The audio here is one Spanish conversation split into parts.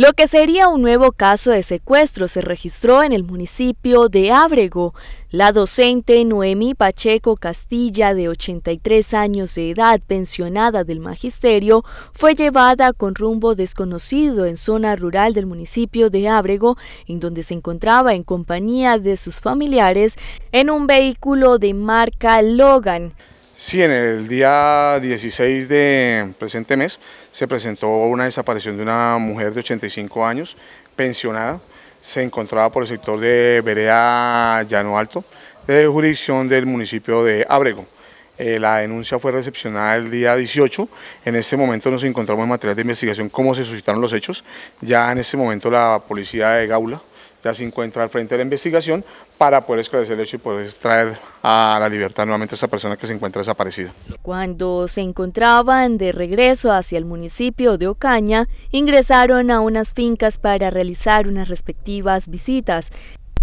Lo que sería un nuevo caso de secuestro se registró en el municipio de Ábrego. La docente Noemí Pacheco Castilla, de 83 años de edad, pensionada del magisterio, fue llevada con rumbo desconocido en zona rural del municipio de Ábrego, en donde se encontraba en compañía de sus familiares en un vehículo de marca Logan. Sí, en el día 16 de presente mes se presentó una desaparición de una mujer de 85 años, pensionada, se encontraba por el sector de Vereda Llano Alto, de jurisdicción del municipio de Abrego. Eh, la denuncia fue recepcionada el día 18. En este momento nos encontramos en material de investigación cómo se suscitaron los hechos. Ya en este momento la policía de Gaula ya se encuentra al frente de la investigación para poder esclarecer el hecho y poder traer a la libertad nuevamente a esa persona que se encuentra desaparecida. Cuando se encontraban de regreso hacia el municipio de Ocaña, ingresaron a unas fincas para realizar unas respectivas visitas.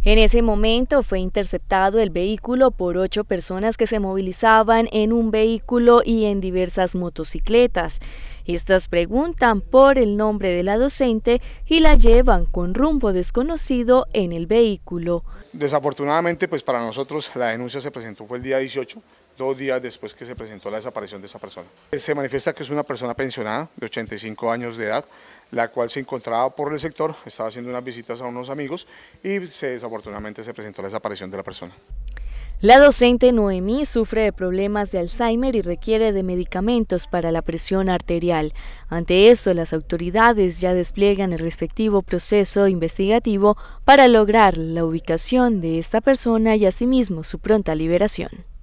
En ese momento fue interceptado el vehículo por ocho personas que se movilizaban en un vehículo y en diversas motocicletas. Estas preguntan por el nombre de la docente y la llevan con rumbo desconocido en el vehículo. Desafortunadamente, pues para nosotros la denuncia se presentó fue el día 18, dos días después que se presentó la desaparición de esa persona. Se manifiesta que es una persona pensionada de 85 años de edad, la cual se encontraba por el sector, estaba haciendo unas visitas a unos amigos y se, desafortunadamente se presentó la desaparición de la persona. La docente Noemí sufre de problemas de Alzheimer y requiere de medicamentos para la presión arterial. Ante eso, las autoridades ya despliegan el respectivo proceso investigativo para lograr la ubicación de esta persona y asimismo su pronta liberación.